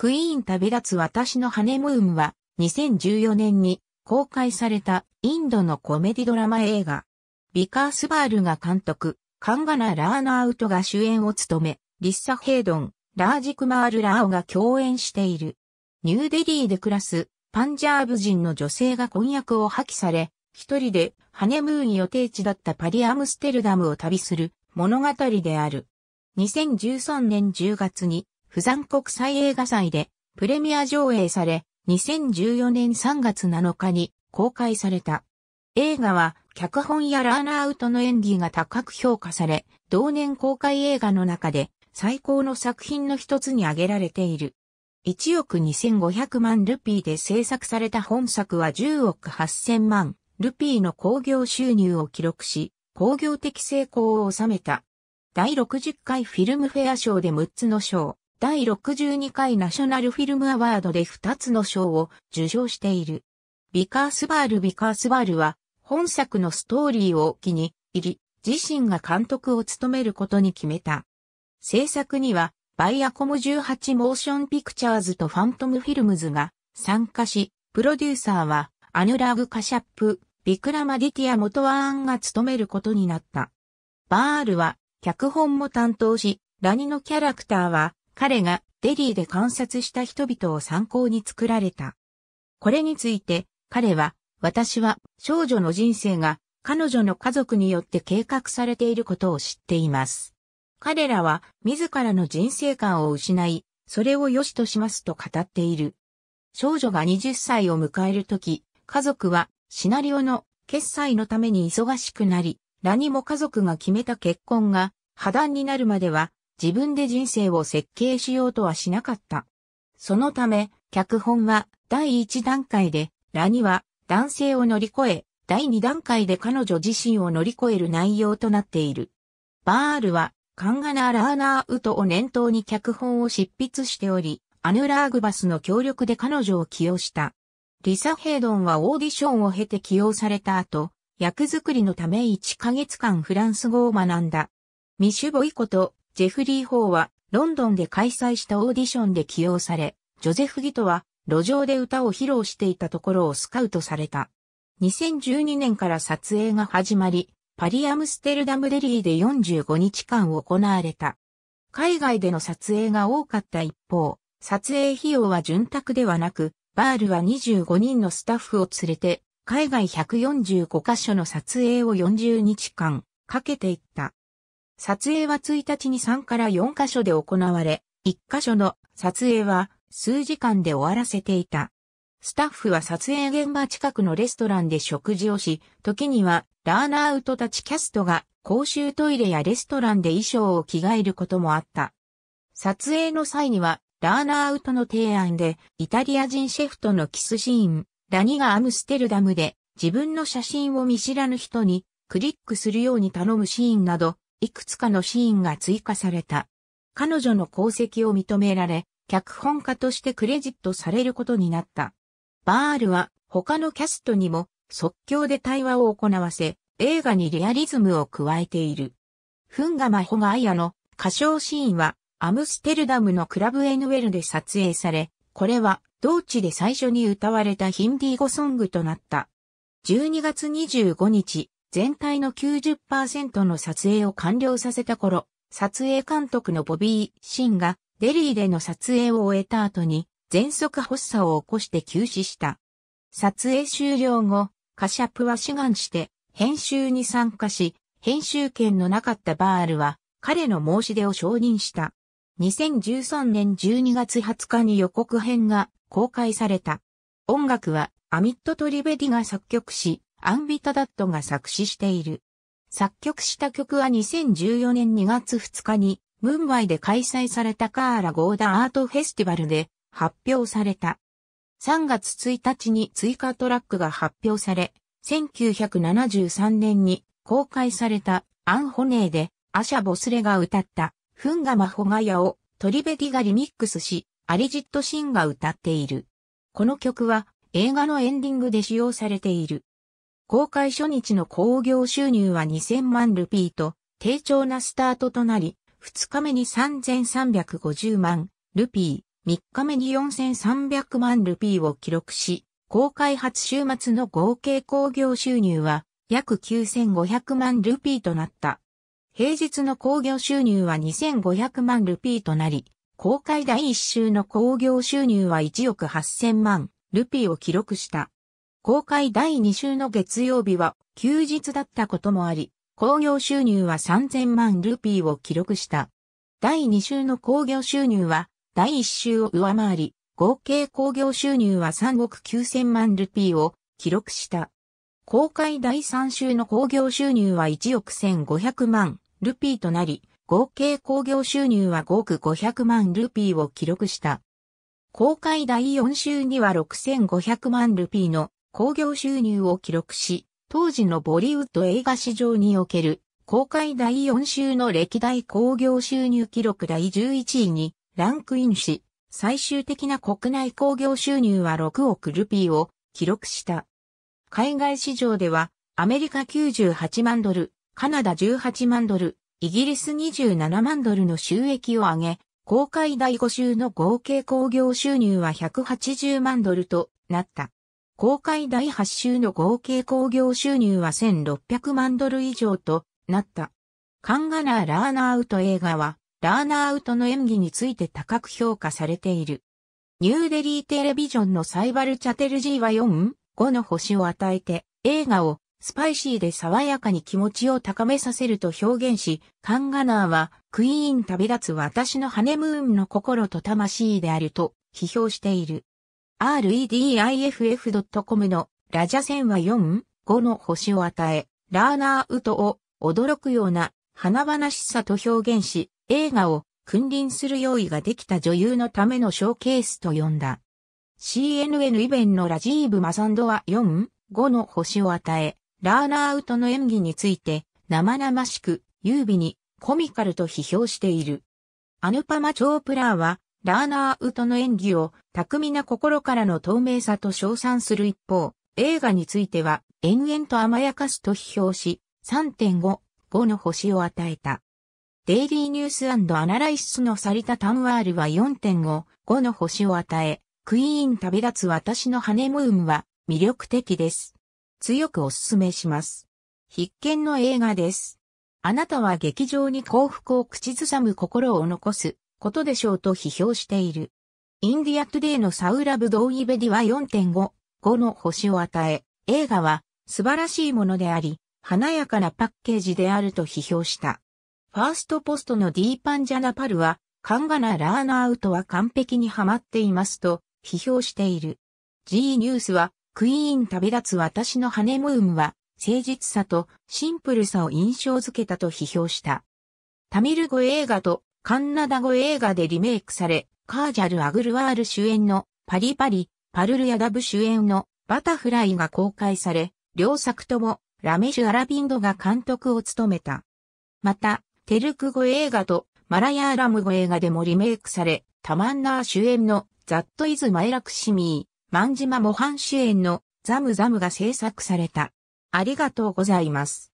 クイーン旅立つ私のハネムーンは2014年に公開されたインドのコメディドラマ映画。ビカースバールが監督、カンガナ・ラーナーウトが主演を務め、リッサ・ヘイドン、ラージクマール・ラオが共演している。ニューデリーで暮らすパンジャーブ人の女性が婚約を破棄され、一人でハネムーン予定地だったパリ・アムステルダムを旅する物語である。2013年10月に釜山国際映画祭でプレミア上映され、2014年3月7日に公開された。映画は脚本やラーナーウトの演技が高く評価され、同年公開映画の中で最高の作品の一つに挙げられている。1億2500万ルピーで制作された本作は10億8000万ルピーの興行収入を記録し、興行的成功を収めた。第60回フィルムフェア賞で6つの賞、第62回ナショナルフィルムアワードで2つの賞を受賞している。ビカースバール・ビカースバールは、本作のストーリーを気に入り、自身が監督を務めることに決めた。制作には、バイアコム18モーションピクチャーズとファントムフィルムズが参加し、プロデューサーは、アヌラグ・カシャップ、ビクラマ・ディティア・モトワーンが務めることになった。バールは、脚本も担当し、ラニのキャラクターは、彼がデリーで観察した人々を参考に作られた。これについて彼は、私は少女の人生が彼女の家族によって計画されていることを知っています。彼らは自らの人生観を失い、それを良しとしますと語っている。少女が20歳を迎えるとき、家族はシナリオの決済のために忙しくなり、何も家族が決めた結婚が破談になるまでは自分で人生を設計しようとはしなかった。そのため、脚本は第1段階で、ラには男性を乗り越え、第2段階で彼女自身を乗り越える内容となっている。バールは、カンガナラーナー・ウトを念頭に脚本を執筆しており、アヌラーグバスの協力で彼女を起用した。リサ・ヘイドンはオーディションを経て起用された後、役作りのため1ヶ月間フランス語を学んだ。ミシュボイことジェフリー・ホーはロンドンで開催したオーディションで起用され、ジョゼフ・ギトは路上で歌を披露していたところをスカウトされた。2012年から撮影が始まり、パリアムステルダムデリーで45日間行われた。海外での撮影が多かった一方、撮影費用は潤沢ではなく、バールは25人のスタッフを連れて、海外145カ所の撮影を40日間かけていった。撮影は1日に3から4カ所で行われ、1カ所の撮影は数時間で終わらせていた。スタッフは撮影現場近くのレストランで食事をし、時にはラーナーウトたちキャストが公衆トイレやレストランで衣装を着替えることもあった。撮影の際にはラーナーウトの提案でイタリア人シェフとのキスシーン、ダニがアムステルダムで自分の写真を見知らぬ人にクリックするように頼むシーンなどいくつかのシーンが追加された。彼女の功績を認められ、脚本家としてクレジットされることになった。バールは他のキャストにも即興で対話を行わせ、映画にリアリズムを加えている。フンガマホガアイアの歌唱シーンはアムステルダムのクラブエヌウェルで撮影され、これは同地で最初に歌われたヒンディー語ソングとなった。12月25日、全体の90%の撮影を完了させた頃、撮影監督のボビー・シンがデリーでの撮影を終えた後に、全速発作を起こして休止した。撮影終了後、カシャプは志願して編集に参加し、編集権のなかったバールは彼の申し出を承認した。2013年12月20日に予告編が公開された。音楽はアミット・トリベディが作曲し、アンビタダットが作詞している。作曲した曲は2014年2月2日に、ムンバイで開催されたカーラゴーダアートフェスティバルで発表された。3月1日に追加トラックが発表され、1973年に公開されたアンホネーでアシャ・ボスレが歌ったフンガマホガヤをトリベディがリミックスし、アリジットシンが歌っている。この曲は映画のエンディングで使用されている。公開初日の興行収入は2000万ルピーと、低調なスタートとなり、2日目に3350万ルピー、3日目に4300万ルピーを記録し、公開初週末の合計興行収入は約9500万ルピーとなった。平日の興行収入は2500万ルピーとなり、公開第1週の興行収入は1億8000万ルピーを記録した。公開第2週の月曜日は休日だったこともあり、興行収入は3000万ルピーを記録した。第2週の興行収入は第1週を上回り、合計興行収入は3億9000万ルピーを記録した。公開第3週の興行収入は1億1500万ルピーとなり、合計興行収入は5億500万ルピーを記録した。公開第4週には6500万ルピーの興行収入を記録し、当時のボリウッド映画市場における公開第4週の歴代興行収入記録第11位にランクインし、最終的な国内興行収入は6億ルピーを記録した。海外市場では、アメリカ98万ドル、カナダ18万ドル、イギリス27万ドルの収益を上げ、公開第5週の合計興行収入は180万ドルとなった。公開第8週の合計興行収入は1600万ドル以上となった。カンガナー・ラーナーウト映画は、ラーナーウトの演技について高く評価されている。ニューデリーテレビジョンのサイバル・チャテルジーは4、5の星を与えて、映画をスパイシーで爽やかに気持ちを高めさせると表現し、カンガナーは、クイーン旅立つ私のハネムーンの心と魂であると批評している。rediff.com のラジャ戦は4、5の星を与え、ラーナーウトを驚くような華々しさと表現し、映画を君臨する用意ができた女優のためのショーケースと呼んだ。CNN イベンのラジーブ・マサンドは4、5の星を与え、ラーナーウトの演技について生々しく、優美にコミカルと批評している。アヌパマ・チョープラーはラーナーウトの演技を巧みな心からの透明さと称賛する一方、映画については延々と甘やかすと批評し、3.5、5の星を与えた。デイリーニュースアナライシスのサリタ・タンワールは4.5、5の星を与え、クイーン旅立つ私のハネムーンは魅力的です。強くお勧めします。必見の映画です。あなたは劇場に幸福を口ずさむ心を残すことでしょうと批評している。インディアトゥデイのサウラブドウイベディは4.5、5の星を与え、映画は素晴らしいものであり、華やかなパッケージであると批評した。ファーストポストのディーパンジャナパルは、カンガナラーナアウトは完璧にはまっていますと批評している。G ニュースは、クイーン旅立つ私のハネムーンは、誠実さとシンプルさを印象づけたと批評した。タミル語映画とカンナダ語映画でリメイクされ、カージャル・アグルワール主演のパリパリ、パルル・ヤダブ主演のバタフライが公開され、両作ともラメシュ・アラビンドが監督を務めた。また、テルク語映画とマラヤアラム語映画でもリメイクされ、タマンナー主演のザット・イズ・マイラクシミー、マンジマ・モハン主演のザムザムが制作された。ありがとうございます。